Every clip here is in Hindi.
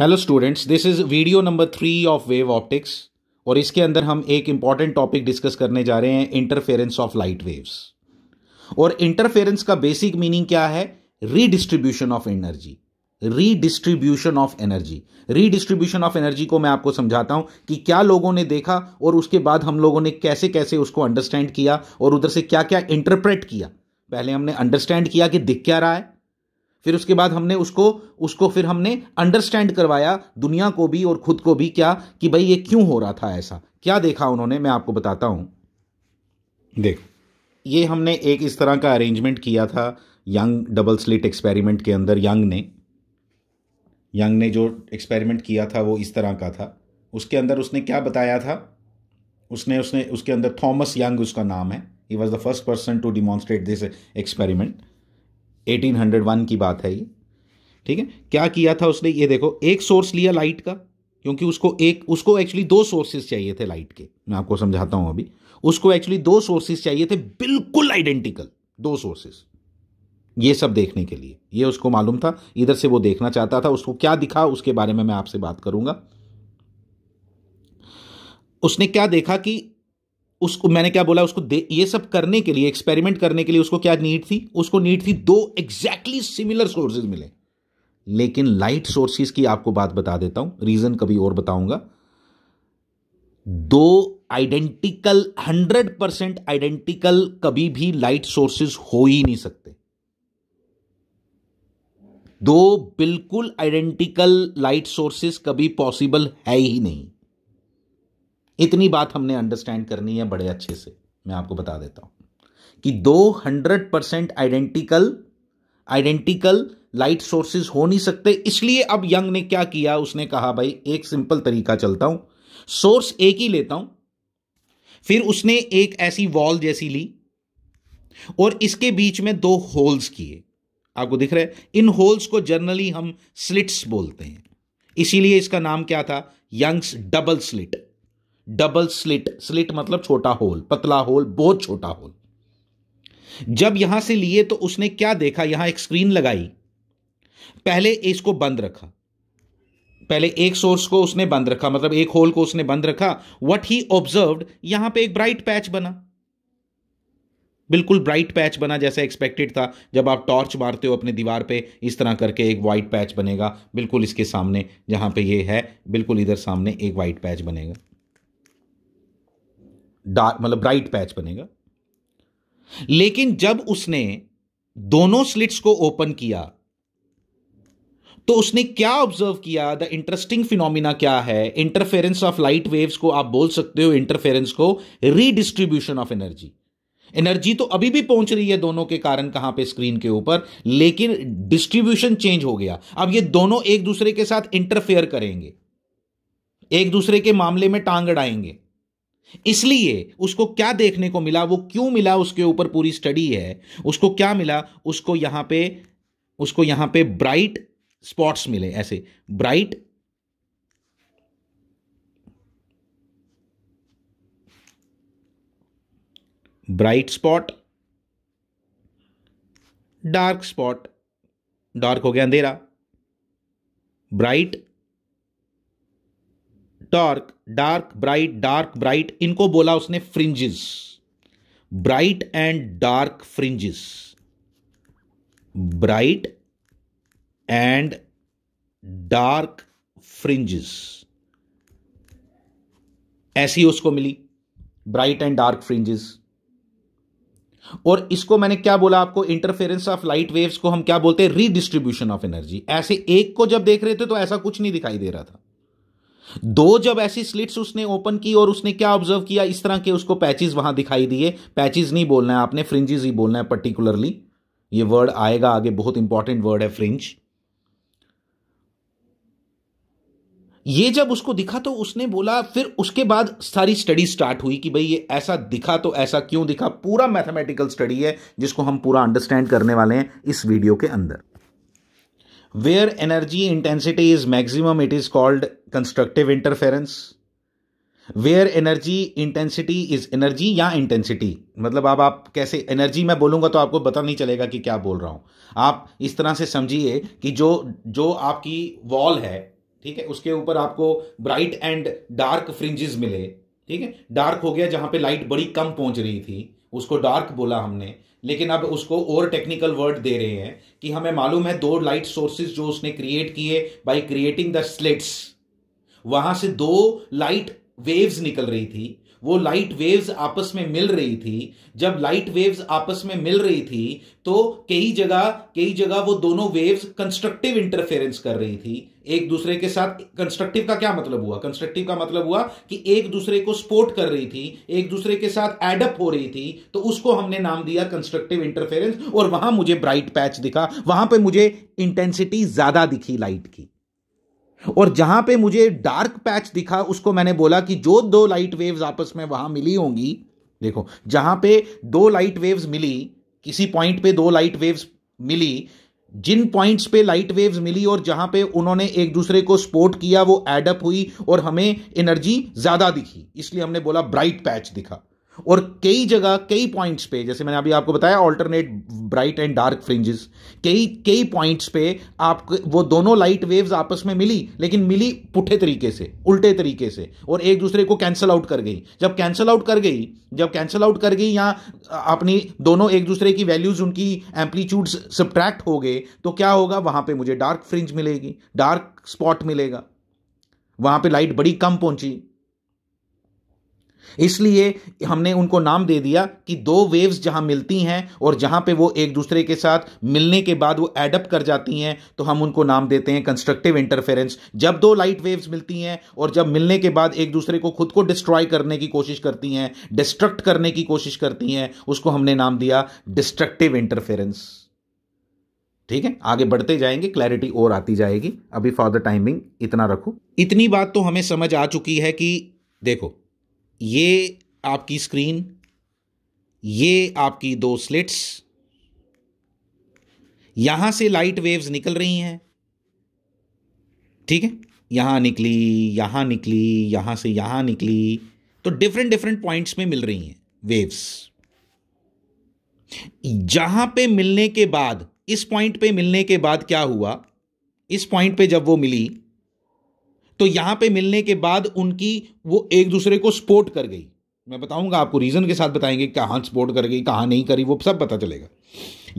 Hello students this is video number three of wave optics और इसके अंदर हम एक इंपॉर्टेंट टॉपिक डिस्कस करने जा रहे हैं इंटरफेरेंस ऑफ लाइट वेव्स और इंटरफेरेंस का बेसिक मीनिंग क्या है redistribution of energy redistribution of energy redistribution of energy को मैं आपको समझाता हूं कि क्या लोगों ने देखा और उसके बाद हम लोगों ने कैसे कैसे उसको अंडरस्टैंड किया और उधर से क्या क्या इंटरप्रेट किया पहले हमने अंडरस्टैंड किया कि दिख क्या रहा है फिर उसके बाद हमने उसको उसको फिर हमने अंडरस्टैंड करवाया दुनिया को भी और खुद को भी क्या कि भाई ये क्यों हो रहा था ऐसा क्या देखा उन्होंने मैं आपको बताता हूं देखो ये हमने एक इस तरह का अरेंजमेंट किया था यंग डबल स्लिट एक्सपेरिमेंट के अंदर यंग ने यंग ने जो एक्सपेरिमेंट किया था वो इस तरह का था उसके अंदर उसने क्या बताया था उसने उसने उसके अंदर थॉमस यंग उसका नाम है he was the first person to demonstrate this experiment 1801 की बात है ये ठीक है क्या किया था उसने ये देखो एक सोर्स लिया लाइट का क्योंकि उसको एक उसको एक्चुअली दो सोर्सेस चाहिए थे लाइट के मैं आपको समझाता हूं अभी उसको एक्चुअली दो सोर्सेज चाहिए थे बिल्कुल आइडेंटिकल दो सोर्सेज ये सब देखने के लिए ये उसको मालूम था इधर से वो देखना चाहता था उसको क्या दिखा उसके बारे में मैं आपसे बात करूंगा उसने क्या देखा कि उसको मैंने क्या बोला उसको ये सब करने के लिए एक्सपेरिमेंट करने के लिए उसको क्या नीड थी उसको नीड थी दो एग्जैक्टली सिमिलर सोर्सेज मिले लेकिन लाइट सोर्सेज की आपको बात बता देता हूं रीजन कभी और बताऊंगा दो आइडेंटिकल हंड्रेड परसेंट आइडेंटिकल कभी भी लाइट सोर्सेज हो ही नहीं सकते दो बिल्कुल आइडेंटिकल लाइट सोर्सेज कभी पॉसिबल है ही नहीं इतनी बात हमने अंडरस्टैंड करनी है बड़े अच्छे से मैं आपको बता देता हूं कि दो hundred percent identical identical light sources हो नहीं सकते इसलिए अब यंग ने क्या किया उसने कहा भाई एक सिंपल तरीका चलता हूं सोर्स एक ही लेता हूं फिर उसने एक ऐसी वॉल जैसी ली और इसके बीच में दो होल्स किए आपको दिख रहा है इन होल्स को जनरली हम स्लिट्स बोलते हैं इसीलिए इसका नाम क्या था Young's double slit double slit slit मतलब छोटा होल पतला होल बहुत छोटा होल जब यहां से लिए तो उसने क्या देखा यहां एक स्क्रीन लगाई पहले इसको बंद रखा पहले एक सोर्स को उसने बंद रखा मतलब एक होल को उसने बंद रखा वट ही ऑब्जर्व यहां पे एक ब्राइट पैच बना बिल्कुल ब्राइट पैच बना जैसा एक्सपेक्टेड था जब आप टॉर्च मारते हो अपने दीवार पे इस तरह करके एक वाइट पैच बनेगा बिल्कुल इसके सामने जहां पे ये है बिल्कुल इधर सामने एक वाइट पैच बनेगा डार्क मतलब ब्राइट पैच बनेगा लेकिन जब उसने दोनों स्लिट्स को ओपन किया तो उसने क्या ऑब्जर्व किया द इंटरेस्टिंग फिनोमिना क्या है इंटरफेरेंस ऑफ लाइट वेव्स को आप बोल सकते हो इंटरफेरेंस को रीडिस्ट्रीब्यूशन ऑफ एनर्जी एनर्जी तो अभी भी पहुंच रही है दोनों के कारण कहां पे स्क्रीन के ऊपर लेकिन डिस्ट्रीब्यूशन चेंज हो गया अब ये दोनों एक दूसरे के साथ इंटरफेयर करेंगे एक दूसरे के मामले में टांग अड़ाएंगे इसलिए उसको क्या देखने को मिला वो क्यों मिला उसके ऊपर पूरी स्टडी है उसको क्या मिला उसको यहां पे उसको यहां पे ब्राइट स्पॉट्स मिले ऐसे bright bright spot dark spot dark हो गया अंधेरा bright dark dark bright dark bright इनको बोला उसने fringes bright and dark fringes bright and dark fringes ऐसी उसको मिली ब्राइट एंड डार्क फ्रिंजेस और इसको मैंने क्या बोला आपको इंटरफेरेंस ऑफ लाइट वेव्स को हम क्या बोलते हैं रीडिस्ट्रीब्यूशन ऑफ एनर्जी ऐसे एक को जब देख रहे थे तो ऐसा कुछ नहीं दिखाई दे रहा था दो जब ऐसी स्लिट्स उसने ओपन की और उसने क्या ऑब्जर्व किया इस तरह के उसको पैचेज वहां दिखाई दिए पैचेज नहीं बोलना है आपने फ्रिंजेस ही बोलना है पर्टिकुलरली ये वर्ड आएगा आगे बहुत इंपॉर्टेंट वर्ड है फ्रिंज ये जब उसको दिखा तो उसने बोला फिर उसके बाद सारी स्टडी स्टार्ट हुई कि भाई ये ऐसा दिखा तो ऐसा क्यों दिखा पूरा मैथमेटिकल स्टडी है जिसको हम पूरा अंडरस्टैंड करने वाले हैं इस वीडियो के अंदर Where energy intensity is maximum, it is called constructive interference. Where energy intensity is energy या इंटेंसिटी मतलब अब आप कैसे एनर्जी मैं बोलूंगा तो आपको पता नहीं चलेगा कि क्या बोल रहा हूं आप इस तरह से समझिए कि जो जो आपकी वॉल है ठीक है उसके ऊपर आपको ब्राइट एंड डार्क फ्रिंजेस मिले ठीक है डार्क हो गया जहां पे लाइट बड़ी कम पहुंच रही थी उसको डार्क बोला हमने लेकिन अब उसको और टेक्निकल वर्ड दे रहे हैं कि हमें मालूम है दो लाइट सोर्सेज जो उसने क्रिएट किए बाय क्रिएटिंग द स्लिट्स वहां से दो लाइट वेव्स निकल रही थी वो लाइट वेव्स आपस में मिल रही थी जब लाइट वेव्स आपस में मिल रही थी तो कई जगह कई जगह वो दोनों वेव्स कंस्ट्रक्टिव इंटरफेरेंस कर रही थी एक दूसरे के साथ कंस्ट्रक्टिव का क्या मतलब हुआ कंस्ट्रक्टिव का मतलब हुआ कि एक दूसरे को सपोर्ट कर रही थी एक दूसरे के साथ एडअप हो रही थी तो उसको हमने नाम दिया कंस्ट्रक्टिव इंटरफेरेंस और वहां मुझे ब्राइट पैच दिखा वहां पर मुझे इंटेंसिटी ज्यादा दिखी लाइट की और जहां पे मुझे डार्क पैच दिखा उसको मैंने बोला कि जो दो लाइट वेव्स आपस में वहां मिली होंगी देखो जहां पे दो लाइट वेव्स मिली किसी पॉइंट पे दो लाइट वेव्स मिली जिन पॉइंट्स पे लाइट वेव्स मिली और जहां पे उन्होंने एक दूसरे को स्पोर्ट किया वो एडअप हुई और हमें एनर्जी ज्यादा दिखी इसलिए हमने बोला ब्राइट पैच दिखा और कई जगह कई पॉइंट्स पे जैसे मैंने अभी आपको बताया alternate bright and dark fringes कई कई पॉइंट्स पे आप वो दोनों लाइट वेव्स आपस में मिली लेकिन मिली पुठे तरीके से उल्टे तरीके से और एक दूसरे को कैंसिल आउट कर गई जब कैंसिल आउट कर गई जब कैंसिल आउट कर गई या अपनी दोनों एक दूसरे की वैल्यूज उनकी एम्पलीट्यूड सब्ट्रैक्ट हो गए तो क्या होगा वहां पर मुझे डार्क फ्रिंज मिलेगी डार्क स्पॉट मिलेगा वहां पर लाइट बड़ी कम पहुंची इसलिए हमने उनको नाम दे दिया कि दो वेव्स जहां मिलती हैं और जहां पे वो एक दूसरे के साथ मिलने के बाद वो एडअप कर जाती हैं तो हम उनको नाम देते हैं कंस्ट्रक्टिव इंटरफेरेंस जब दो लाइट वेव्स मिलती हैं और जब मिलने के बाद एक दूसरे को खुद को डिस्ट्रॉय करने की कोशिश करती हैं डिस्ट्रक्ट करने की कोशिश करती हैं उसको हमने नाम दिया डिस्ट्रक्टिव इंटरफेरेंस ठीक है आगे बढ़ते जाएंगे क्लैरिटी और आती जाएगी अभी फॉर द टाइमिंग इतना रखो इतनी बात तो हमें समझ आ चुकी है कि देखो ये आपकी स्क्रीन ये आपकी दो स्लिट्स यहां से लाइट वेव्स निकल रही हैं ठीक है यहां निकली यहां निकली यहां से यहां निकली तो डिफरेंट डिफरेंट पॉइंट्स में मिल रही हैं वेव्स जहां पे मिलने के बाद इस पॉइंट पे मिलने के बाद क्या हुआ इस पॉइंट पे जब वो मिली तो यहां पे मिलने के बाद उनकी वो एक दूसरे को सपोर्ट कर गई मैं बताऊंगा आपको रीज़न के साथ बताएंगे कहाँ सपोर्ट कर गई कहाँ नहीं करी वो सब पता चलेगा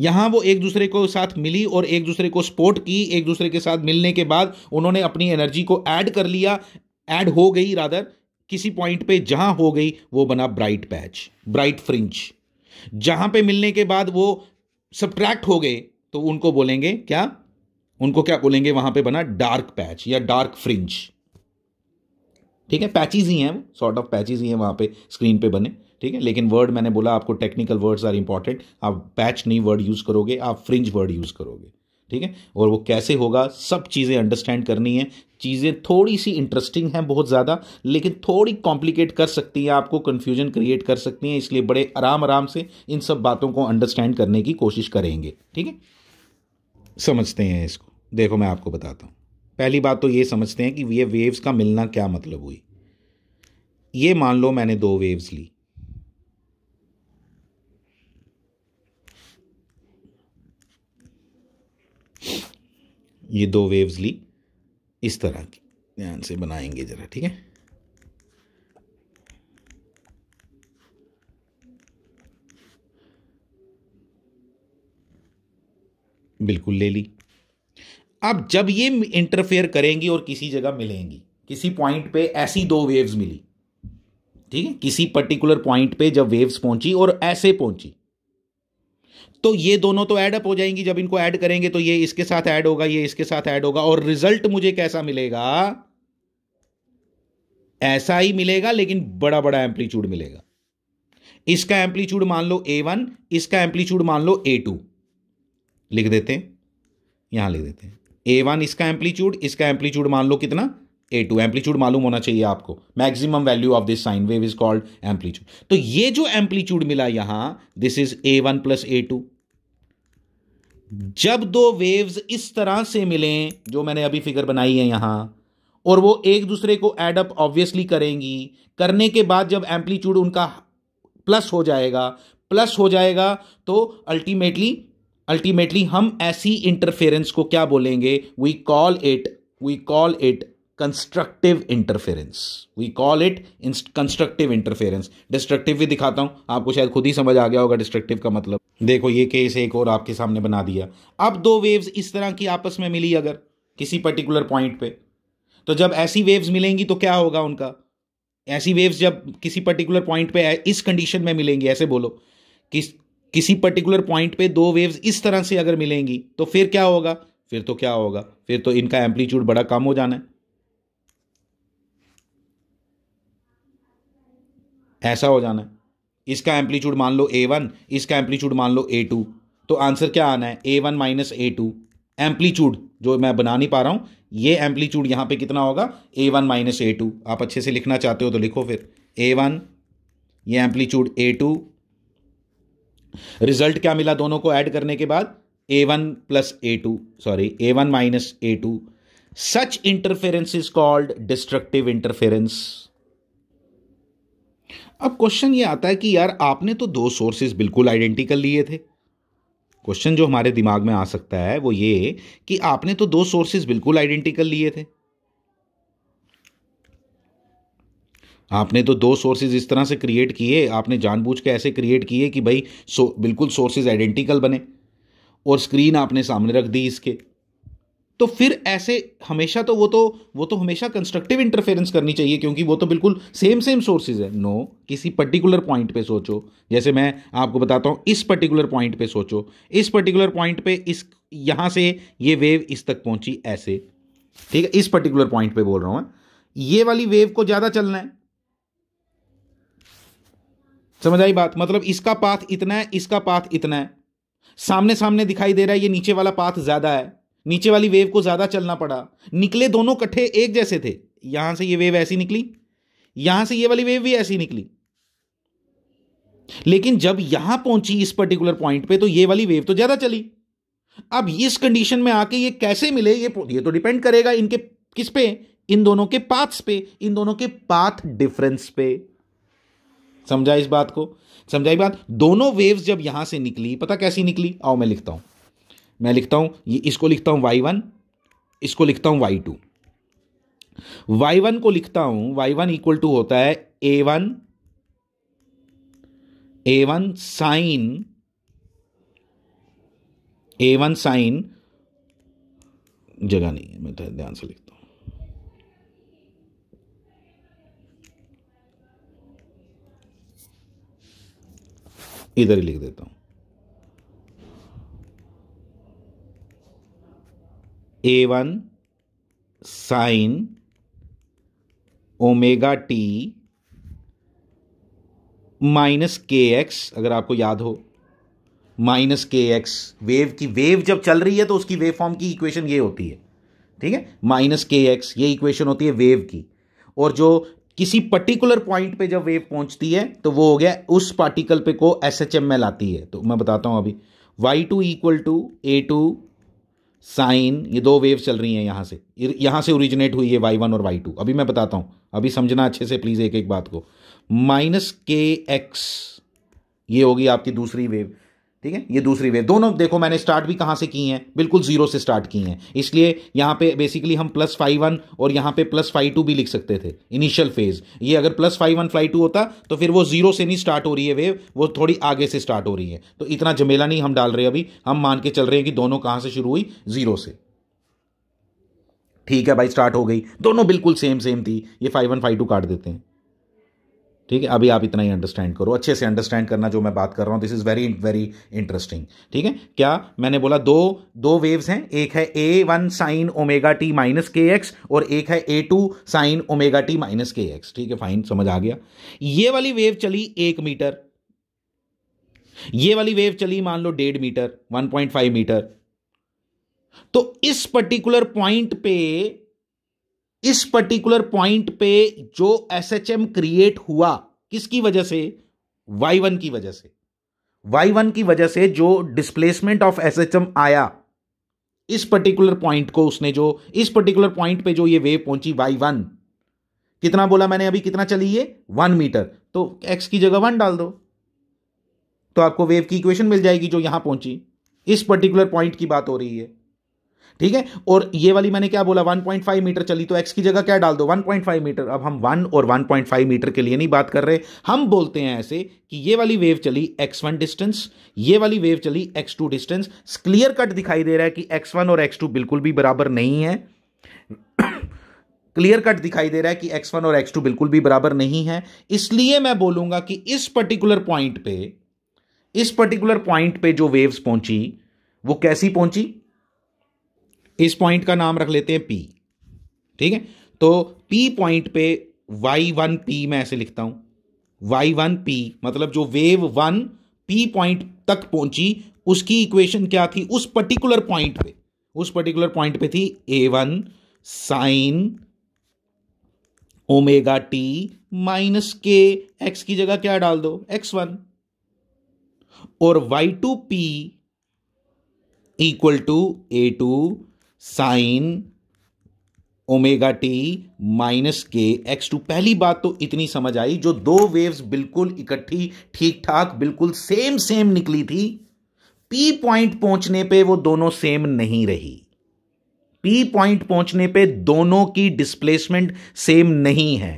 यहाँ वो एक दूसरे को साथ मिली और एक दूसरे को सपोर्ट की एक दूसरे के साथ मिलने के बाद उन्होंने अपनी एनर्जी को ऐड कर लिया ऐड हो गई रादर किसी पॉइंट पे जहाँ हो गई वो बना ब्राइट पैच ब्राइट फ्रिंज जहाँ पे मिलने के बाद वो सब्ट्रैक्ट हो गए तो उनको बोलेंगे क्या उनको क्या बोलेंगे वहां पे बना डार्क पैच या डार्क फ्रिंज ठीक है पैचेज ही हैं वो सॉर्ट ऑफ पैचेज ही हैं वहां पे स्क्रीन पे बने ठीक है लेकिन वर्ड मैंने बोला आपको टेक्निकल वर्ड्स आर इंपॉर्टेंट आप पैच नहीं वर्ड यूज़ करोगे आप फ्रिंज वर्ड यूज़ करोगे ठीक है और वो कैसे होगा सब चीज़ें अंडरस्टैंड करनी है चीज़ें थोड़ी सी इंटरेस्टिंग हैं बहुत ज़्यादा लेकिन थोड़ी कॉम्प्लिकेट कर सकती है आपको कन्फ्यूजन क्रिएट कर सकती हैं इसलिए बड़े आराम आराम से इन सब बातों को अंडरस्टैंड करने की कोशिश करेंगे ठीक है समझते हैं इसको देखो मैं आपको बताता हूँ पहली बात तो ये समझते हैं कि ये वेव्स का मिलना क्या मतलब हुई ये मान लो मैंने दो वेव्स ली ये दो वेव्स ली इस तरह की ध्यान से बनाएंगे ज़रा ठीक है बिल्कुल ले ली अब जब ये इंटरफेयर करेंगी और किसी जगह मिलेंगी किसी पॉइंट पे ऐसी दो वेव्स मिली ठीक है किसी पर्टिकुलर पॉइंट पे जब वेव्स पहुंची और ऐसे पहुंची तो ये दोनों तो ऐड अप हो जाएंगी जब इनको ऐड करेंगे तो ये इसके साथ ऐड होगा ये इसके साथ ऐड होगा और रिजल्ट मुझे कैसा मिलेगा ऐसा ही मिलेगा लेकिन बड़ा बड़ा एम्पलीट्यूड मिलेगा इसका एम्पलीट्यूड मान लो ए वन इसका एम्पलीट्यूड मान लो ए टू लिख देते हैं यहां लिख देते हैं ए वन इसका एम्पलीट्यूड इसका एम्पलीट्यूड मान लो कितना ए टू एम्पलीट्यूड मालूम होना चाहिए आपको maximum value of this sine wave is called amplitude तो ये जो एम्पलीट्यूड मिला यहां this is A one plus A two जब दो वेव्स इस तरह से मिले जो मैंने अभी फिगर बनाई है यहां और वो एक दूसरे को एडअप ऑब्वियसली करेंगी करने के बाद जब एम्पलीट्यूड उनका प्लस हो जाएगा प्लस हो जाएगा तो अल्टीमेटली अल्टीमेटली हम ऐसी इंटरफेरेंस को क्या बोलेंगे we call it we call it constructive interference we call it constructive interference destructive भी दिखाता हूं आपको शायद खुद ही समझ आ गया होगा डिस्ट्रक्टिव का मतलब देखो ये केस एक और आपके सामने बना दिया अब दो वेव्स इस तरह की आपस में मिली अगर किसी पर्टिकुलर पॉइंट पे तो जब ऐसी वेव्स मिलेंगी तो क्या होगा उनका ऐसी वेव्स जब किसी पर्टिकुलर पॉइंट पे इस कंडीशन में मिलेंगी ऐसे बोलो किस किसी पर्टिकुलर पॉइंट पे दो वेव्स इस तरह से अगर मिलेंगी तो फिर क्या होगा फिर तो क्या होगा फिर तो इनका एम्पलीट्यूड बड़ा कम हो जाना है ऐसा हो जाना है इसका एम्पलीट्यूड मान लो ए वन इसका एम्पलीट्यूड मान लो ए टू तो आंसर क्या आना है A one minus A two amplitude जो मैं बना नहीं पा रहा हूं ये एम्पलीट्यूड यहां पे कितना होगा A one minus A two आप अच्छे से लिखना चाहते हो तो लिखो फिर ए वन ये एम्पलीट्यूड ए टू रिजल्ट क्या मिला दोनों को ऐड करने के बाद A one plus A two sorry A one minus A two such interference is called destructive interference अब क्वेश्चन ये आता है कि यार आपने तो दो सोर्सेज बिल्कुल आइडेंटिकल लिए थे क्वेश्चन जो हमारे दिमाग में आ सकता है वो ये कि आपने तो दो सोर्सेज बिल्कुल आइडेंटिकल लिए थे आपने तो दो सोर्सेज इस तरह से क्रिएट किए आपने जानबूझ के ऐसे क्रिएट किए कि भाई सो बिल्कुल सोर्सेज आइडेंटिकल बने और स्क्रीन आपने सामने रख दी इसके तो फिर ऐसे हमेशा तो वो तो वो तो हमेशा कंस्ट्रक्टिव इंटरफेरेंस करनी चाहिए क्योंकि वो तो बिल्कुल सेम सेम सोर्सेज है नो किसी पर्टिकुलर पॉइंट पे सोचो जैसे मैं आपको बताता हूँ इस पर्टिकुलर पॉइंट पे सोचो इस पर्टिकुलर पॉइंट पे इस यहाँ से ये वेव इस तक पहुँची ऐसे ठीक है इस पर्टिकुलर पॉइंट पे बोल रहा हूँ ये वाली वेव को ज़्यादा चलना है समझ आई बात मतलब इसका पाथ इतना है इसका पाथ इतना है सामने सामने दिखाई दे रहा है ये नीचे वाला पाथ ज्यादा है नीचे वाली वेव को ज्यादा चलना पड़ा निकले दोनों कट्ठे एक जैसे थे यहां से ये वेव ऐसी निकली यहां से ये वाली वेव भी ऐसी निकली लेकिन जब यहां पहुंची इस पर्टिकुलर पॉइंट पे तो ये वाली वेव तो ज्यादा चली अब इस कंडीशन में आके ये कैसे मिले ये ये तो डिपेंड करेगा इनके किस पे इन दोनों के पाथ्स पे इन दोनों के पाथ डिफरेंस पे समझा इस बात को समझाई बात दोनों वेव्स जब यहां से निकली पता कैसी निकली आओ मैं लिखता हूं मैं लिखता हूं ये इसको लिखता हूं वाई वन इसको लिखता हूं वाई टू वाई वन को लिखता हूं वाई वन इक्वल टू होता है A one A one sine A one sine जगह नहीं है मैं तो ध्यान से लिखता इधर ही लिख देता हूं A one sine omega t minus के एक्स अगर आपको याद हो माइनस के एक्स वेव की वेव जब चल रही है तो उसकी वेव फॉर्म की इक्वेशन ये होती है ठीक है माइनस के एक्स ये इक्वेशन होती है वेव की और जो किसी पर्टिकुलर पॉइंट पे जब वेव पहुंचती है तो वो हो गया उस पार्टिकल पे को एस एच एम में लाती है तो मैं बताता हूं अभी y two equal to A two sine ये दो वेव चल रही हैं यहां से यहां से ओरिजिनेट हुई है वाई वन और वाई टू अभी मैं बताता हूं अभी समझना अच्छे से प्लीज़ एक एक बात को माइनस के एक्स ये होगी आपकी दूसरी वेव ठीक है ये दूसरी वेव दोनों देखो मैंने स्टार्ट भी कहाँ से की हैं बिल्कुल जीरो से स्टार्ट की हैं इसलिए यहाँ पे बेसिकली हम प्लस फाइव वन और यहाँ पे प्लस फाइव टू भी लिख सकते थे इनिशियल फेज ये अगर plus phi one phi two होता तो फिर वो जीरो से नहीं स्टार्ट हो रही है वेव वो थोड़ी आगे से स्टार्ट हो रही है तो इतना झमेला नहीं हम डाल रहे अभी हम मान के चल रहे हैं कि दोनों कहाँ से शुरू हुई जीरो से ठीक है भाई स्टार्ट हो गई दोनों बिल्कुल सेम सेम थी ये फाइव वन फाइव टू काट देते हैं ठीक है अभी आप इतना ही अंडरस्टैंड करो अच्छे से अंडरस्टैंड करना जो मैं बात कर रहा हूँ this is very very interesting ठीक है क्या मैंने बोला दो दो वेव्स हैं एक है A one sine omega t minus के एक्स और एक है A two sine omega t minus के एक्स ठीक है फाइन समझ आ गया ये वाली वेव चली एक मीटर ये वाली वेव चली मान लो डेढ़ मीटर फाइव मीटर तो इस पर्टिकुलर पॉइंट पे इस पर्टिकुलर पॉइंट पे जो एस एच एम क्रिएट हुआ किसकी वजह से वाई वन की वजह से वाई वन की वजह से जो displacement of S H M आया इस पर्टिकुलर पॉइंट को उसने जो इस पर्टिकुलर पॉइंट पे जो ये वेव पहुंची वाई वन कितना बोला मैंने अभी कितना चली ये वन मीटर तो एक्स की जगह वन डाल दो तो आपको वेव की इक्वेशन मिल जाएगी जो यहां पहुंची इस पर्टिकुलर पॉइंट की बात हो रही है ठीक है और ये वाली मैंने क्या बोला 1.5 मीटर चली तो एक्स की जगह क्या डाल दो 1.5 मीटर अब हम 1 और 1.5 मीटर के लिए नहीं बात कर रहे हम बोलते हैं ऐसे कि ये वाली वेव चली एक्स वन डिस्टेंस ये वाली वेव चली x two distance clear cut दिखाई दे रहा है कि एक्स वन और एक्स टू बिल्कुल भी बराबर नहीं है क्लियर कट दिखाई दे रहा है कि वन और टू बिल्कुल भी बराबर नहीं है इसलिए मैं बोलूंगा कि इस पर्टिकुलर पॉइंट पे इस पर्टिकुलर पॉइंट पे जो वेव्स पहुंची वो कैसी पहुंची इस पॉइंट का नाम रख लेते हैं पी ठीक है तो पी पॉइंट पे वाई वन पी मैं ऐसे लिखता हूं वाई वन पी मतलब जो वेव वन पी पॉइंट तक पहुंची उसकी इक्वेशन क्या थी उस पर्टिकुलर पॉइंट पे उस पर्टिकुलर पॉइंट पे थी A one sine omega t minus के एक्स की जगह क्या डाल दो एक्स वन और y two P equal to A two sine omega t minus के एक्स टू पहली बात तो इतनी समझ आई जो दो वेव्स बिल्कुल इकट्ठी ठीक ठाक बिल्कुल सेम सेम निकली थी पी पॉइंट पहुंचने पे वो दोनों सेम नहीं रही पी पॉइंट पहुंचने पे दोनों की डिस्प्लेसमेंट सेम नहीं है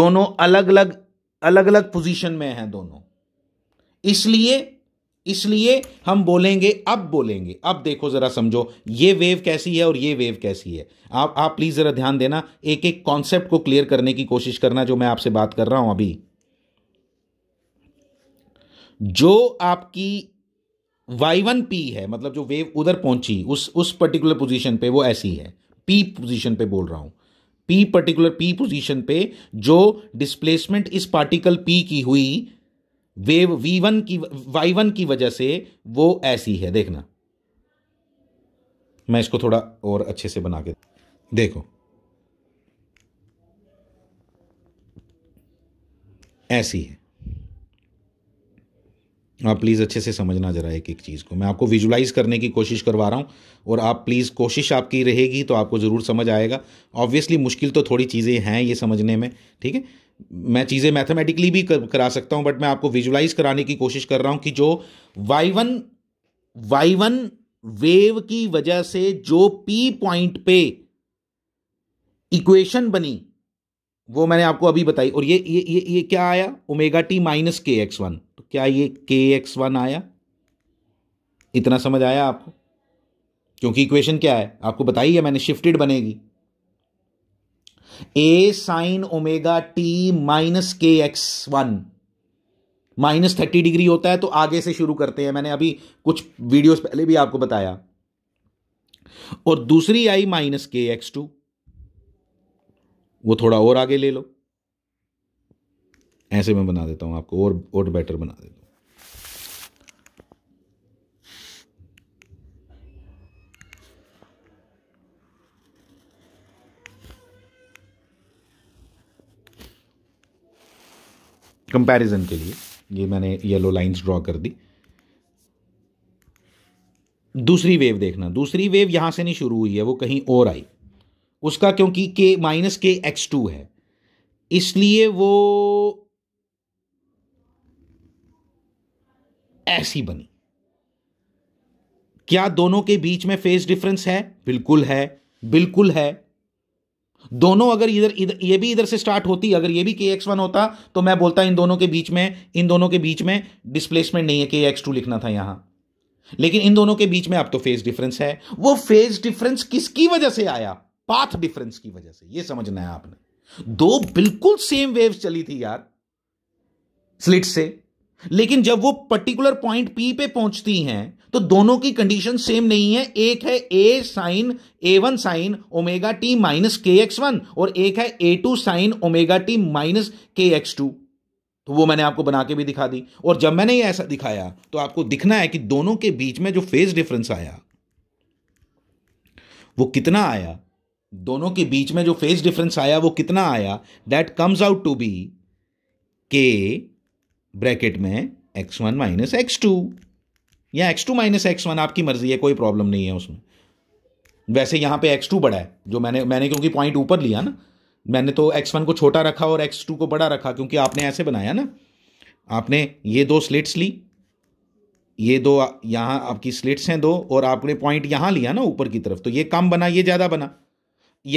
दोनों अलग अलग अलग अलग पोजीशन में हैं दोनों इसलिए इसलिए हम बोलेंगे अब बोलेंगे अब देखो ज़रा समझो ये वेव कैसी है और ये वेव कैसी है आप आप प्लीज़ ज़रा ध्यान देना एक एक कॉन्सेप्ट को क्लियर करने की कोशिश करना जो मैं आपसे बात कर रहा हूं अभी जो आपकी वाई वन पी है मतलब जो वेव उधर पहुंची उस उस पर्टिकुलर पोजीशन पे वो ऐसी है पी पोजीशन पे बोल रहा हूं पी पर्टिकुलर पी पोजीशन पे जो डिस्प्लेसमेंट इस पार्टिकल पी की हुई वेव वी वन की वाई वन की वजह से वो ऐसी है देखना मैं इसको थोड़ा और अच्छे से बना के देखो ऐसी है आप प्लीज़ अच्छे से समझना ज़रा एक एक चीज़ को मैं आपको विजुलाइज करने की कोशिश करवा रहा हूं और आप प्लीज़ कोशिश आपकी रहेगी तो आपको ज़रूर समझ आएगा ऑब्वियसली मुश्किल तो थोड़ी चीज़ें हैं ये समझने में ठीक है मैं चीज़ें मैथमेटिकली भी कर, करा सकता हूँ बट मैं आपको विजुलाइज कराने की कोशिश कर रहा हूँ कि जो y one y one wave की वजह से जो पी पॉइंट पे इक्वेशन बनी वो मैंने आपको अभी बताई और ये ये ये, ये क्या आया ओमेगा टी माइनस के एक्स वन तो क्या ये के एक्स वन आया इतना समझ आया आपको क्योंकि इक्वेशन क्या है आपको बताई है मैंने शिफ्टेड बनेगी A sine omega t minus के x one minus thirty degree होता है तो आगे से शुरू करते हैं मैंने अभी कुछ वीडियोस पहले भी आपको बताया और दूसरी आई माइनस के एक्स टू वो थोड़ा और आगे ले लो ऐसे मैं बना देता हूं आपको और और बेटर बना देता हूं कंपैरिजन के लिए ये मैंने येलो लाइंस ड्रॉ कर दी दूसरी वेव देखना दूसरी वेव यहां से नहीं शुरू हुई है वो कहीं और आई उसका क्योंकि के माइनस के एक्स टू है इसलिए वो ऐसी बनी क्या दोनों के बीच में फेस डिफरेंस है बिल्कुल है बिल्कुल है दोनों अगर इधर इधर ये भी इधर से स्टार्ट होती अगर ये भी के एक्स वन होता तो मैं बोलता इन दोनों के बीच में इन दोनों के बीच में डिस्प्लेसमेंट नहीं है के एक्स टू लिखना था यहां लेकिन इन दोनों के बीच में अब तो फेज डिफरेंस है वो फेज डिफरेंस किसकी वजह से आया पाथ डिफरेंस की वजह से ये समझना है आपने दो बिल्कुल सेम वेव चली थी यार स्लिट से लेकिन जब वो पर्टिकुलर पॉइंट पी पे पहुंचती हैं तो दोनों की कंडीशन सेम नहीं है एक है A sine A one sine omega t minus के एक्स वन और एक है A two sine omega t minus के एक्स टू तो वो मैंने आपको बना के भी दिखा दी और जब मैंने ये ऐसा दिखाया तो आपको दिखना है कि दोनों के बीच में जो फेज डिफरेंस आया वो कितना आया दोनों के बीच में जो फेज डिफरेंस आया वो कितना आया that comes out to be k bracket में x one minus x two या x two minus x one आपकी मर्जी है कोई प्रॉब्लम नहीं है उसमें वैसे यहाँ पे एक्स टू बड़ा है जो मैंने मैंने क्योंकि पॉइंट ऊपर लिया ना मैंने तो एक्स वन को छोटा रखा और एक्स टू को बड़ा रखा क्योंकि आपने ऐसे बनाया ना आपने ये दो स्लिट्स ली ये दो यहाँ आपकी स्लिट्स हैं दो और आपने पॉइंट यहाँ लिया ना ऊपर की तरफ तो ये कम बना ये ज़्यादा बना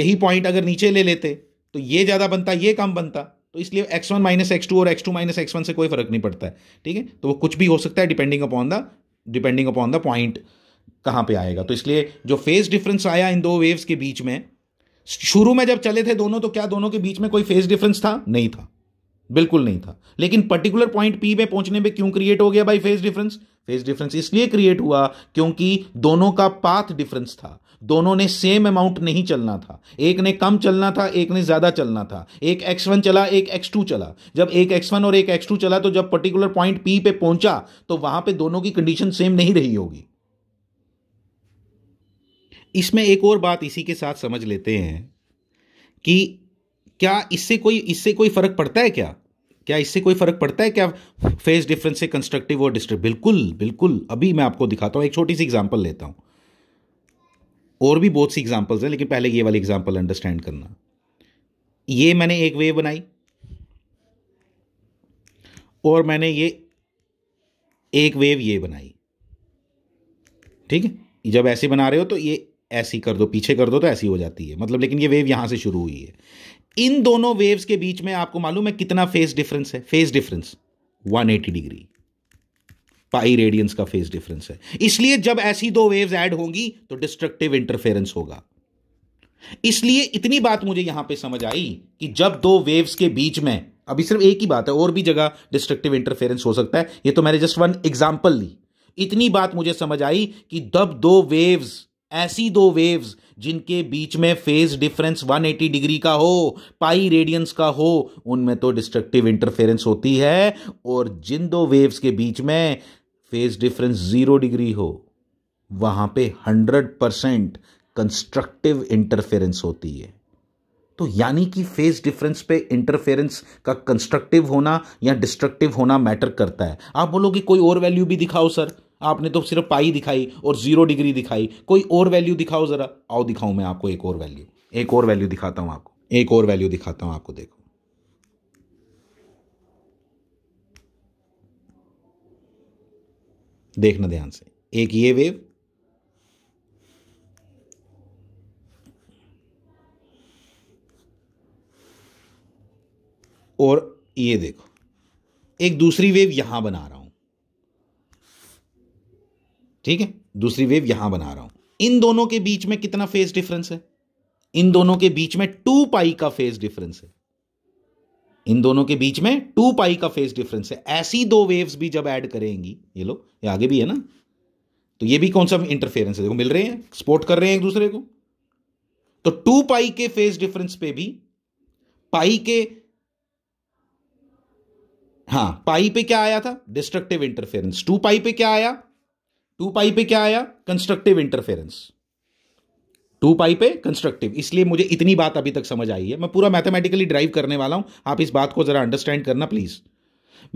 यही पॉइंट अगर नीचे ले लेते तो ये ज़्यादा बनता ये कम बनता तो इसलिए x one minus x two और x two minus x one से कोई फर्क नहीं पड़ता है ठीक है तो वो कुछ भी हो सकता है depending upon the depending upon the point कहाँ पे आएगा तो इसलिए जो फेज डिफरेंस आया इन दो वेव्स के बीच में शुरू में जब चले थे दोनों तो क्या दोनों के बीच में कोई फेज डिफरेंस था नहीं था बिल्कुल नहीं था लेकिन पर्टिकुलर पॉइंट पी में पहुंचने में क्यों क्रिएट हो गया भाई फेज डिफरेंस फेज डिफरेंस इसलिए क्रिएट हुआ क्योंकि दोनों का पाथ डिफरेंस था दोनों ने सेम अमाउंट नहीं चलना था एक ने कम चलना था एक ने ज़्यादा चलना था एक एक्स वन चला एक एक्स टू चला जब एक एक्स वन और एक एक्स टू चला तो जब पर्टिकुलर पॉइंट पी पे पहुंचा तो वहां पे दोनों की कंडीशन सेम नहीं रही होगी इसमें एक और बात इसी के साथ समझ लेते हैं कि क्या इससे कोई इससे कोई फर्क पड़ता है क्या क्या इससे कोई फर्क पड़ता है क्या फेज डिफरेंस से कंस्ट्रक्टिव और डिस्ट्रक्टिव बिल्कुल बिल्कुल अभी मैं आपको दिखाता हूं एक छोटी सी एग्जांपल लेता हूं और भी बहुत सी एग्जाम्पल्स हैं लेकिन पहले ये वाली एग्जाम्पल अंडरस्टैंड करना ये मैंने एक वेव बनाई और मैंने ये एक वेव ये बनाई ठीक है जब ऐसे बना रहे हो तो ये ऐसी कर दो पीछे कर दो तो ऐसी हो जाती है मतलब लेकिन ये वेव यहां से शुरू हुई है इन दोनों वेव्स के बीच में आपको मालूम है कितना फेस डिफरेंस है phase difference 180 degree pi radians का फेज डिफरेंस है इसलिए जब ऐसी दो वेव्स ऐड होंगी तो डिस्ट्रक्टिव इंटरफेरेंस होगा इसलिए इतनी बात मुझे यहां पे समझ आई कि जब दो वेव्स के बीच में अभी सिर्फ एक ही बात है और भी जगह डिस्ट्रक्टिव इंटरफेरेंस हो सकता है ये तो मैंने जस्ट वन एग्जाम्पल ली इतनी बात मुझे समझ आई कि जब दो वेव्स ऐसी दो वेव्स जिनके बीच में फेज डिफरेंस 180 डिग्री का हो पाई रेडियंस का हो उनमें तो डिस्ट्रक्टिव इंटरफेरेंस होती है और जिन दो वेव्स के बीच में फेज डिफरेंस ज़ीरो डिग्री हो वहां पे हंड्रेड परसेंट कंस्ट्रक्टिव इंटरफेरेंस होती है तो यानी कि फेज डिफरेंस पे इंटरफेरेंस का कंस्ट्रक्टिव होना या डिस्ट्रक्टिव होना मैटर करता है आप बोलोगे कोई और वैल्यू भी दिखाओ सर आपने तो सिर्फ पाई दिखाई और जीरो डिग्री दिखाई कोई और वैल्यू दिखाओ ज़रा आओ दिखाऊं मैं आपको एक और वैल्यू एक और वैल्यू दिखाता हूं आपको एक और वैल्यू दिखाता हूँ आपको देखो देखना ध्यान से एक ये वेव और ये देखो एक दूसरी वेव यहां बना रहा हूं ठीक है दूसरी वेव यहां बना रहा हूं इन दोनों के बीच में कितना फेज डिफरेंस है इन दोनों के बीच में टू पाई का फेज डिफरेंस है इन दोनों के बीच में टू पाई का फेज डिफरेंस है ऐसी दो वेव्स भी जब ऐड करेंगी ये लो ये आगे भी है ना तो ये भी कौन सा इंटरफेरेंस है देखो मिल रहे हैं सपोर्ट कर रहे हैं एक दूसरे को तो टू पाई के फेज डिफरेंस पे भी पाई के हाँ पाई पे क्या आया था डिस्ट्रक्टिव इंटरफेरेंस टू पाई पे क्या आया टू पाई पे क्या आया कंस्ट्रक्टिव इंटरफेरेंस टू पाई पे कंस्ट्रक्टिव इसलिए मुझे इतनी बात अभी तक समझ आई है मैं पूरा मैथमेटिकली ड्राइव करने वाला हूं आप इस बात को जरा अंडरस्टैंड करना प्लीज़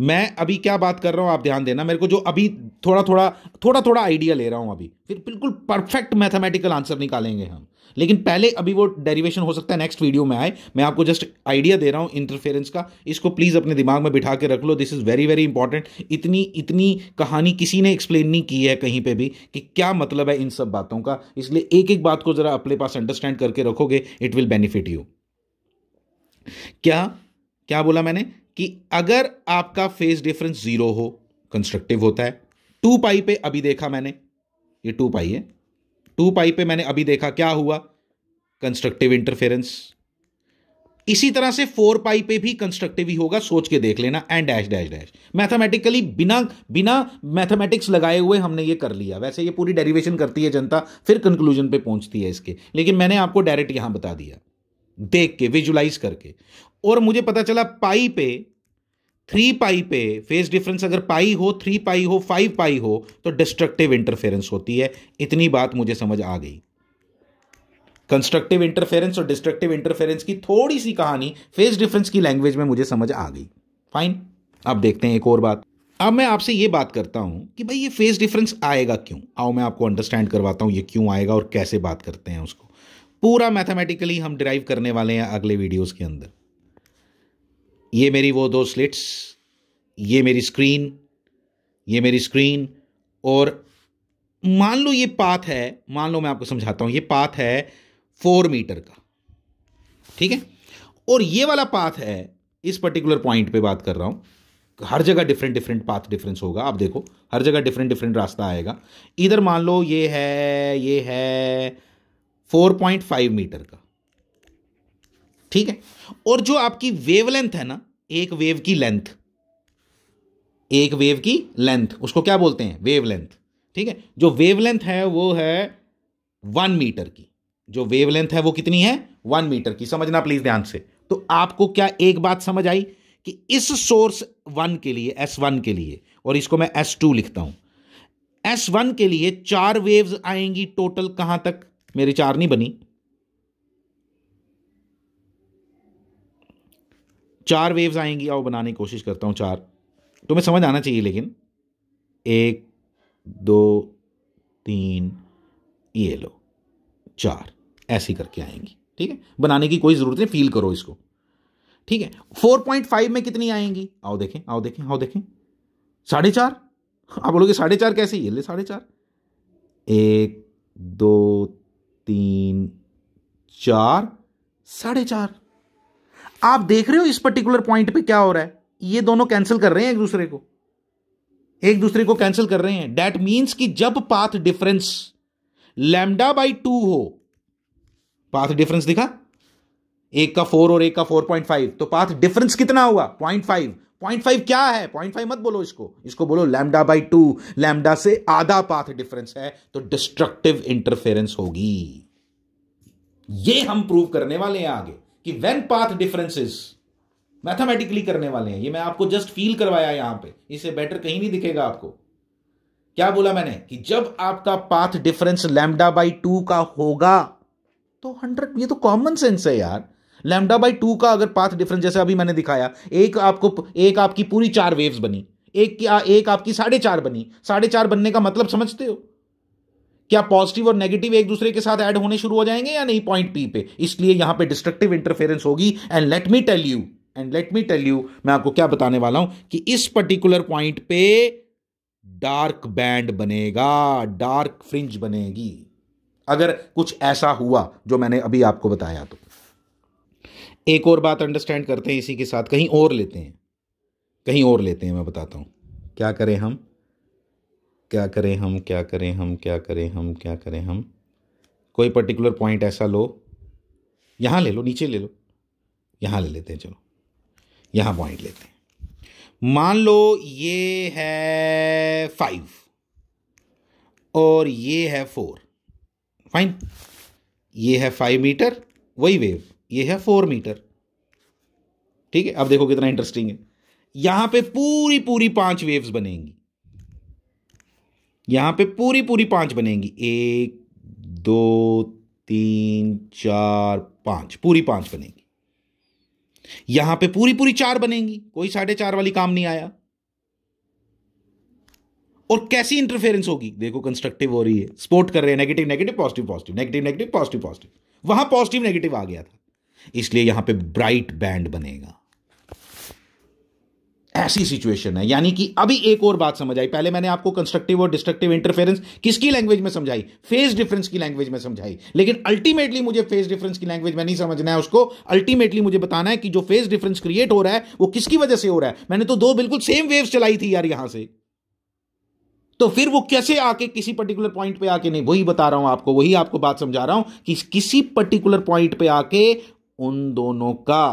मैं अभी क्या बात कर रहा हूँ आप ध्यान देना मेरे को जो अभी थोड़ा थोड़ा थोड़ा थोड़ा आइडिया ले रहा हूँ अभी फिर बिल्कुल परफेक्ट मैथमेटिकल आंसर निकालेंगे हम लेकिन पहले अभी वो डेरिवेशन हो सकता है नेक्स्ट वीडियो में आए मैं आपको जस्ट आइडिया दे रहा हूँ इंटरफेरेंस का इसको प्लीज़ अपने दिमाग में बिठा के रख लो this is very very important इतनी इतनी कहानी किसी ने एक्सप्लेन नहीं की है कहीं पर भी कि क्या मतलब है इन सब बातों का इसलिए एक एक बात को ज़रा अपने पास अंडरस्टैंड करके रखोगे इट विल बेनिफिट यू क्या क्या बोला मैंने कि अगर आपका फेस डिफरेंस जीरो हो कंस्ट्रक्टिव होता है टू पाई पे अभी देखा मैंने ये टू पाई है टू पाई पे मैंने अभी देखा क्या हुआ कंस्ट्रक्टिव इंटरफेरेंस इसी तरह से फोर पाई पे भी कंस्ट्रक्टिव ही होगा सोच के देख लेना and dash dash dash mathematically बिना बिना मैथमेटिक्स लगाए हुए हमने ये कर लिया वैसे ये पूरी डेरिवेशन करती है जनता फिर कंक्लूजन पे पहुंचती है इसके लेकिन मैंने आपको डायरेक्ट यहां बता दिया देख के विजुलाइज करके और मुझे पता चला पाई पे थ्री पाई पे फेस डिफरेंस अगर पाई हो थ्री पाई हो फाइव पाई हो तो डिस्ट्रक्टिव इंटरफेरेंस होती है इतनी बात मुझे समझ आ गई कंस्ट्रक्टिव इंटरफेरेंस और डिस्ट्रक्टिव इंटरफेरेंस की थोड़ी सी कहानी फेस डिफरेंस की लैंग्वेज में मुझे समझ आ गई फाइन अब देखते हैं एक और बात अब मैं आपसे ये बात करता हूँ कि भाई ये फेस डिफरेंस आएगा क्यों आओ मैं आपको अंडरस्टैंड करवाता हूँ ये क्यों आएगा और कैसे बात करते हैं उसको पूरा मैथमेटिकली हम डिराइव करने वाले हैं अगले वीडियोज़ के अंदर ये मेरी वो दो स्लिट्स ये मेरी स्क्रीन ये मेरी स्क्रीन और मान लो ये पाथ है मान लो मैं आपको समझाता हूँ ये पाथ है फोर मीटर का ठीक है और ये वाला पाथ है इस पर्टिकुलर पॉइंट पे बात कर रहा हूँ हर जगह डिफरेंट डिफरेंट पाथ डिफरेंस होगा आप देखो हर जगह डिफरेंट डिफरेंट रास्ता आएगा इधर मान लो ये है ये है फोर पॉइंट फाइव मीटर का ठीक है और जो आपकी वेव लेंथ है ना एक वेव की लेंथ एक वेव की लेंथ उसको क्या बोलते हैं वेव लेंथ ठीक है जो वेव लेंथ है वो है वन मीटर की जो वेव लेंथ है वो कितनी है वन मीटर की समझना प्लीज ध्यान से तो आपको क्या एक बात समझ आई कि इस सोर्स वन के लिए एस वन के लिए और इसको मैं एस टू लिखता हूं एस वन के लिए चार वेव्स आएंगी टोटल कहां तक मेरी चार नहीं बनी चार वेव्स आएंगी आओ बनाने की कोशिश करता हूँ चार तुम्हें समझ आना चाहिए लेकिन एक दो तीन ये लो चार ऐसी करके आएंगी ठीक है बनाने की कोई ज़रूरत नहीं फील करो इसको ठीक है फोर पॉइंट फाइव में कितनी आएंगी आओ देखें आओ देखें आओ देखें साढ़े चार आप हाँ, बोलोगे साढ़े चार कैसे ये ले साढ़े चार एक दो तीन चार साढ़े चार आप देख रहे हो इस पर्टिकुलर पॉइंट पे क्या हो रहा है ये दोनों कैंसिल कर रहे हैं एक दूसरे को एक दूसरे को कैंसिल कर रहे हैं दैट मीन्स कि जब path difference lambda by two हो पाथ डिफरेंस दिखा एक का फोर और एक का फोर पॉइंट फाइव तो पाथ डिफरेंस कितना हुआ पॉइंट फाइव पॉइंट फाइव क्या है पॉइंट फाइव मत बोलो इसको इसको बोलो लैमडा बाई टू लैमडा से आधा पाथ डिफरेंस है तो डिस्ट्रक्टिव इंटरफेरेंस होगी ये हम प्रूव करने वाले हैं आगे कि वेन पाथ डिफरेंसेस मैथमेटिकली करने वाले हैं ये मैं आपको जस्ट फील करवाया यहां पे इसे बेटर कहीं नहीं दिखेगा आपको क्या बोला मैंने कि जब आपका path difference lambda by two का होगा तो हंड्रेड ये तो कॉमन सेंस है यार लैमडा बाई टू का अगर पाथ डिफरेंस जैसे अभी मैंने दिखाया एक आपको एक आपकी पूरी चार वेव्स बनी एक एक आपकी साढ़े चार बनी साढ़े चार बनने का मतलब समझते हो क्या पॉजिटिव और नेगेटिव एक दूसरे के साथ ऐड होने शुरू हो जाएंगे या नहीं पॉइंट पी पे इसलिए यहां पे डिस्ट्रक्टिव इंटरफेरेंस होगी and let me tell you and let me tell you मैं आपको क्या बताने वाला हूं कि इस पर्टिकुलर पॉइंट पे डार्क बैंड बनेगा डार्क फ्रिंज बनेगी अगर कुछ ऐसा हुआ जो मैंने अभी आपको बताया तो एक और बात अंडरस्टैंड करते हैं इसी के साथ कहीं और लेते हैं कहीं और लेते हैं मैं बताता हूं क्या करें हम क्या करें हम क्या करें हम क्या करें हम क्या करें हम कोई पर्टिकुलर पॉइंट ऐसा लो यहाँ ले लो नीचे ले लो यहाँ ले लेते हैं चलो यहाँ पॉइंट लेते हैं मान लो ये है फाइव और ये है फोर फाइन ये है फाइव मीटर वही वेव ये है फोर मीटर ठीक है अब देखो कितना इंटरेस्टिंग है यहां पे पूरी पूरी पांच वेव्स बनेंगी यहाँ पे पूरी पूरी पाँच बनेंगी एक दो तीन चार पाँच पूरी पाँच बनेंगी यहाँ पे पूरी पूरी चार बनेंगी कोई साढ़े चार वाली काम नहीं आया और कैसी इंटरफेरेंस होगी देखो कंस्ट्रक्टिव हो रही है सपोर्ट कर रहे हैं negative negative positive positive negative negative positive positive वहां पॉजिटिव नेगेटिव आ गया था इसलिए यहां पे ब्राइट बैंड बनेगा ऐसी सिचुएशन है यानी कि अभी एक और बात समझ आई पहले मैंने आपको कंस्ट्रक्टिव और डिस्ट्रक्टिव इंटरफेरेंस किसकी लैंग्वेज में समझाई फेस डिफरेंस की लैंग्वेज में समझाई लेकिन अल्टीमेटली मुझे फेस डिफरेंस की लैंग्वेज में नहीं समझना है उसको अल्टीमेटली मुझे बताना है कि जो फेस डिफरेंस क्रिएट हो रहा है वो किसकी वजह से हो रहा है मैंने तो दो बिल्कुल सेम वेव चलाई थी यार यहां से तो फिर वो कैसे आके किसी पर्टिकुलर पॉइंट पे आके नहीं वही बता रहा हूं आपको वही आपको बात समझा रहा हूं कि किसी पर्टिकुलर पॉइंट पे आके उन दोनों का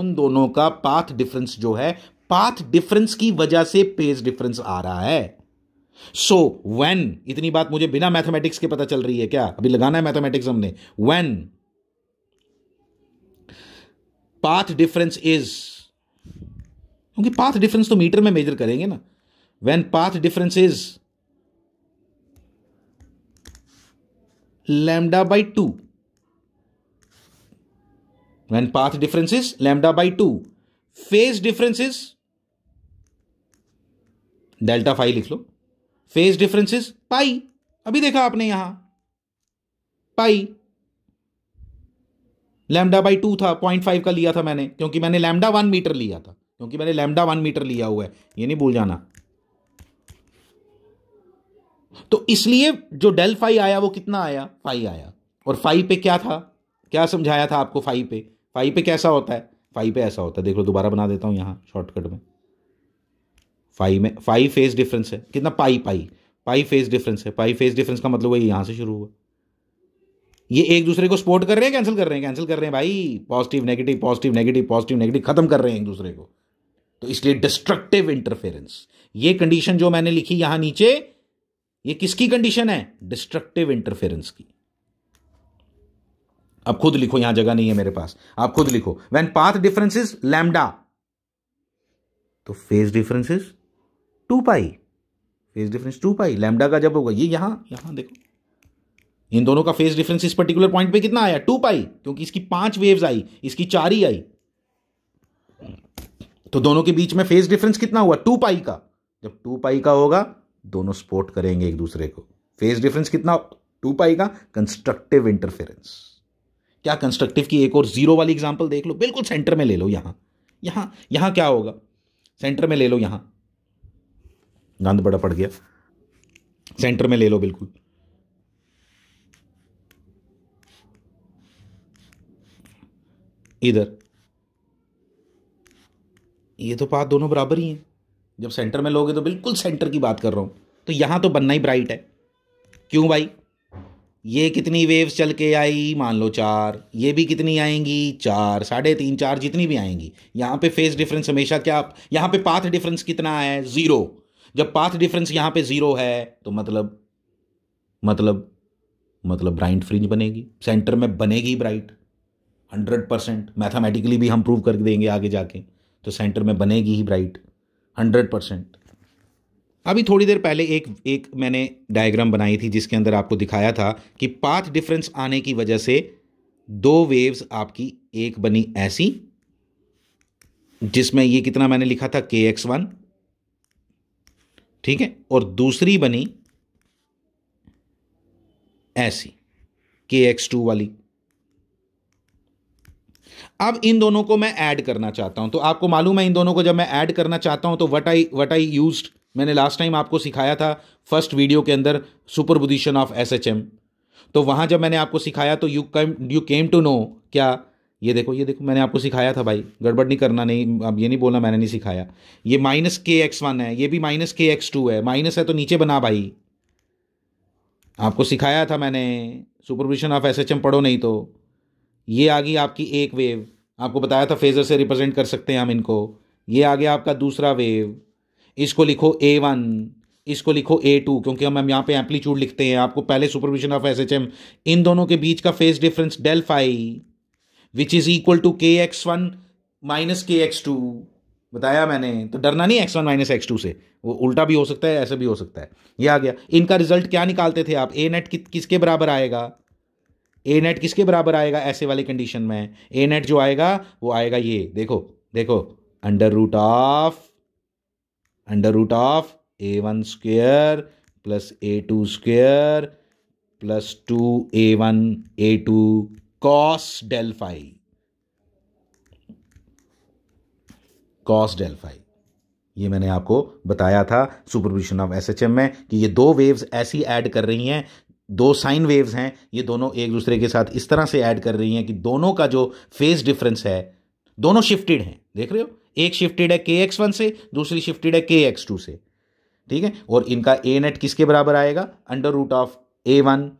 उन दोनों का पाथ डिफरेंस जो है पाथ डिफरेंस की वजह से पेज डिफरेंस आ रहा है सो so, वेन इतनी बात मुझे बिना मैथमेटिक्स के पता चल रही है क्या अभी लगाना है मैथमेटिक्स हमने वेन पाथ डिफरेंस इज क्योंकि पाथ डिफरेंस तो मीटर में मेजर करेंगे ना when path difference is lambda by two when path difference is lambda by two phase difference is delta five लिख लो फेज डिफरेंसेस पाई अभी देखा आपने यहां पाई लैमडा बाई टू था पॉइंट फाइव का लिया था मैंने क्योंकि मैंने लैमडा वन मीटर लिया था क्योंकि मैंने लैमडा वन मीटर लिया हुआ है ये नहीं भूल जाना तो इसलिए जो डेल फाइव आया वो कितना आया फाइव आया और फाइव पे क्या था क्या समझाया था आपको फाइव पे फाइव पे कैसा होता है फाइव पे ऐसा होता है देख लो दोबारा बना देता हूं यहां शॉर्टकट में फाइव में फाइव फेज डिफरेंस है कितना पाई पाई पाई फेज डिफरेंस है पाई फेज डिफरेंस का मतलब वही यहां से शुरू हुआ ये एक दूसरे को सपोर्ट कर रहे हैं कैंसिल कर रहे हैं कैंसिल कर रहे हैं भाई positive negative positive negative positive negative खत्म कर रहे हैं एक दूसरे को तो इसलिए डिस्ट्रक्टिव इंटरफेरेंस ये कंडीशन जो मैंने लिखी यहां नीचे ये किसकी कंडीशन है डिस्ट्रक्टिव इंटरफेरेंस की अब खुद लिखो यहां जगह नहीं है मेरे पास आप खुद लिखो वेन पाथ डिफरेंसेस लैमडा तो phase differences two pi phase difference two pi lambda का जब होगा ये यहां यहां देखो इन दोनों का फेज डिफरेंस इस पर्टिकुलर पॉइंट पे कितना आया टू पाई क्योंकि इसकी पांच वेव्स आई इसकी चार ही आई तो दोनों के बीच में फेज डिफरेंस कितना हुआ टू पाई का जब टू पाई का होगा दोनों सपोर्ट करेंगे एक दूसरे को फेज डिफरेंस कितना टू पाई का कंस्ट्रक्टिव इंटरफेरेंस क्या कंस्ट्रक्टिव की एक और जीरो वाली एग्जाम्पल देख लो बिल्कुल सेंटर में ले लो यहां यहां यहां क्या होगा सेंटर में ले लो यहां गंद बड़ा पड़ गया सेंटर में ले लो बिल्कुल इधर ये तो पात दोनों बराबर ही हैं जब सेंटर में लोगे तो बिल्कुल सेंटर की बात कर रहा हूं तो यहां तो बनना ही ब्राइट है क्यों भाई ये कितनी वेव्स चल के आई मान लो चार ये भी कितनी आएंगी चार साढ़े तीन चार जितनी भी आएंगी यहां पे फेस डिफरेंस हमेशा क्या यहां पे पाथ डिफरेंस कितना है ज़ीरो जब पाथ डिफरेंस यहाँ पे ज़ीरो है तो मतलब मतलब मतलब ब्राइट फ्रिंज बनेगी सेंटर में बनेगी ब्राइट हंड्रेड परसेंट मैथामेटिकली भी हम प्रूव कर देंगे आगे जाके तो सेंटर में बनेगी ही ब्राइट हंड्रेड परसेंट अभी थोड़ी देर पहले एक एक मैंने डायग्राम बनाई थी जिसके अंदर आपको दिखाया था कि पाथ डिफरेंस आने की वजह से दो वेव्स आपकी एक बनी ऐसी जिसमें ये कितना मैंने लिखा था के एक्स वन ठीक है और दूसरी बनी ऐसी के एक्स टू वाली अब इन दोनों को मैं ऐड करना चाहता हूं तो आपको मालूम है इन दोनों को जब मैं ऐड करना चाहता हूं तो what I what I use मैंने लास्ट टाइम आपको सिखाया था फर्स्ट वीडियो के अंदर superposition of S H M तो वहां जब मैंने आपको सिखाया तो you come you came to know क्या ये देखो ये देखो मैंने आपको सिखाया था भाई गड़बड़ नहीं करना नहीं अब ये नहीं बोलना मैंने नहीं सिखाया ये माइनस के एक्स वन है ये भी माइनस के एक्स टू है माइनस है तो नीचे बना भाई आपको सिखाया था मैंने supervision of S H M पढ़ो नहीं तो ये आ गई आपकी एक वेव आपको बताया था फेजर से रिप्रेजेंट कर सकते हैं हम इनको ये आ गया आपका दूसरा वेव इसको लिखो ए वन इसको लिखो ए टू क्योंकि हम हम यहाँ पे एम्पलीट्यूड लिखते हैं आपको पहले supervision of S H M इन दोनों के बीच का phase difference delta phi which is equal to K x one minus के एक्स टू बताया मैंने तो डरना नहीं X one minus x two से वो उल्टा भी हो सकता है ऐसा भी हो सकता है ये आ गया इनका रिजल्ट क्या निकालते थे आप ए नेट कि, किसके बराबर आएगा ए नेट किसके बराबर आएगा ऐसे वाली कंडीशन में ए नेट जो आएगा वो आएगा ये देखो देखो under root of under root of A one square plus A two square plus two A one A two cos delta phi cos delta phi ये मैंने आपको बताया था सुपरविजन ऑफ एस में कि ये दो वेव्स ऐसी ऐड कर रही हैं दो साइन वेव्स हैं ये दोनों एक दूसरे के साथ इस तरह से ऐड कर रही हैं कि दोनों का जो फेज डिफरेंस है दोनों शिफ्टेड हैं देख रहे हो एक शिफ्टेड है के एक्स वन से दूसरी शिफ्टेड है के एक्स टू से ठीक है और इनका ए नेट किसके बराबर आएगा under root of A one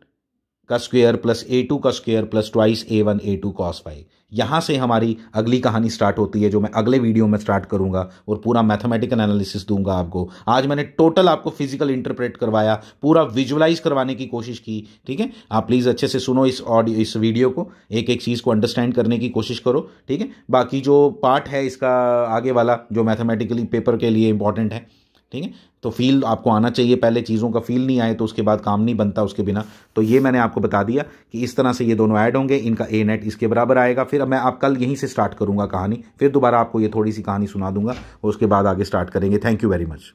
का स्क्वेयर प्लस ए टू का square plus twice A one A two cos five यहाँ से हमारी अगली कहानी स्टार्ट होती है जो मैं अगले वीडियो में स्टार्ट करूँगा और पूरा मैथमेटिकल एनालिसिस दूंगा आपको आज मैंने टोटल आपको फिजिकल इंटरप्रेट करवाया पूरा विजुअलाइज करवाने की कोशिश की ठीक है आप प्लीज़ अच्छे से सुनो इस ऑडियो इस वीडियो को एक एक चीज़ को अंडरस्टैंड करने की कोशिश करो ठीक है बाकी जो पार्ट है इसका आगे वाला जो मैथमेटिकली पेपर के लिए इंपॉर्टेंट है ठीक है तो फील आपको आना चाहिए पहले चीज़ों का फील नहीं आए तो उसके बाद काम नहीं बनता उसके बिना तो ये मैंने आपको बता दिया कि इस तरह से ये दोनों ऐड होंगे इनका ए नेट इसके बराबर आएगा फिर मैं आप कल यहीं से स्टार्ट करूँगा कहानी फिर दोबारा आपको ये थोड़ी सी कहानी सुना दूंगा उसके बाद आगे स्टार्ट करेंगे थैंक यू वेरी मच